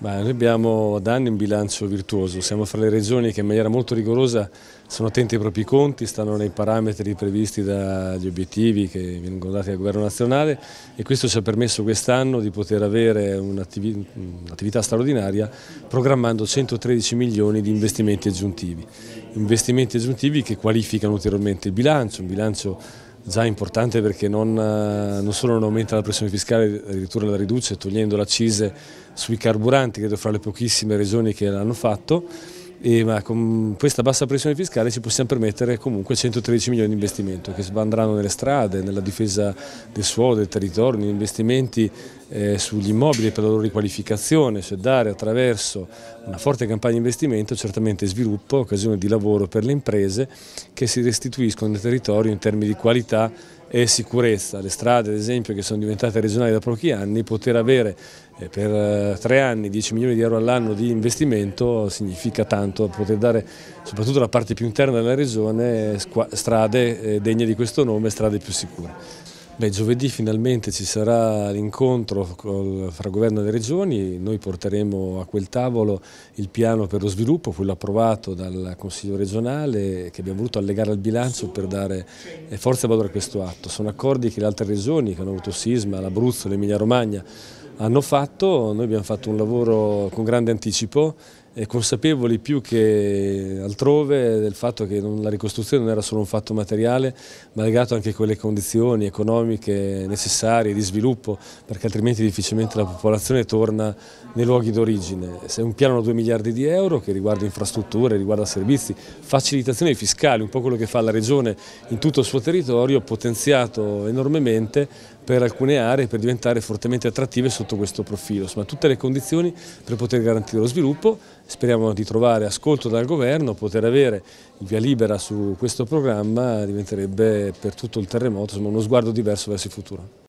Beh, noi abbiamo da anni un bilancio virtuoso, siamo fra le regioni che in maniera molto rigorosa sono attenti ai propri conti, stanno nei parametri previsti dagli obiettivi che vengono dati dal governo nazionale e questo ci ha permesso quest'anno di poter avere un'attività straordinaria programmando 113 milioni di investimenti aggiuntivi, investimenti aggiuntivi che qualificano ulteriormente il bilancio, un bilancio già importante perché non, eh, non, solo non aumenta la pressione fiscale, addirittura la riduce togliendo l'accise sui carburanti, credo fra le pochissime regioni che l'hanno fatto, e, ma con questa bassa pressione fiscale ci possiamo permettere comunque 113 milioni di investimento che andranno nelle strade, nella difesa del suolo, del territorio, negli investimenti eh, sugli immobili per la loro riqualificazione, cioè dare attraverso una forte campagna di investimento certamente sviluppo, occasione di lavoro per le imprese che si restituiscono nel territorio in termini di qualità e sicurezza, le strade ad esempio che sono diventate regionali da pochi anni, poter avere eh, per eh, tre anni 10 milioni di euro all'anno di investimento significa tanto poter dare soprattutto alla parte più interna della regione strade eh, degne di questo nome, strade più sicure. Beh, giovedì finalmente ci sarà l'incontro fra governo e regioni, noi porteremo a quel tavolo il piano per lo sviluppo, quello approvato dal Consiglio regionale che abbiamo voluto allegare al bilancio per dare eh, forza e valore a questo atto. Sono accordi che le altre regioni che hanno avuto sisma, l'Abruzzo, l'Emilia Romagna, hanno fatto, noi abbiamo fatto un lavoro con grande anticipo e consapevoli più che altrove del fatto che la ricostruzione non era solo un fatto materiale ma legato anche a quelle condizioni economiche necessarie di sviluppo perché altrimenti difficilmente la popolazione torna nei luoghi d'origine. È un piano da 2 miliardi di euro che riguarda infrastrutture, riguarda servizi, facilitazioni fiscali, un po' quello che fa la Regione in tutto il suo territorio, potenziato enormemente per alcune aree per diventare fortemente attrattive sotto questo profilo. Insomma, tutte le condizioni per poter garantire lo sviluppo, speriamo di trovare ascolto dal governo, poter avere via libera su questo programma diventerebbe per tutto il terremoto insomma, uno sguardo diverso verso il futuro.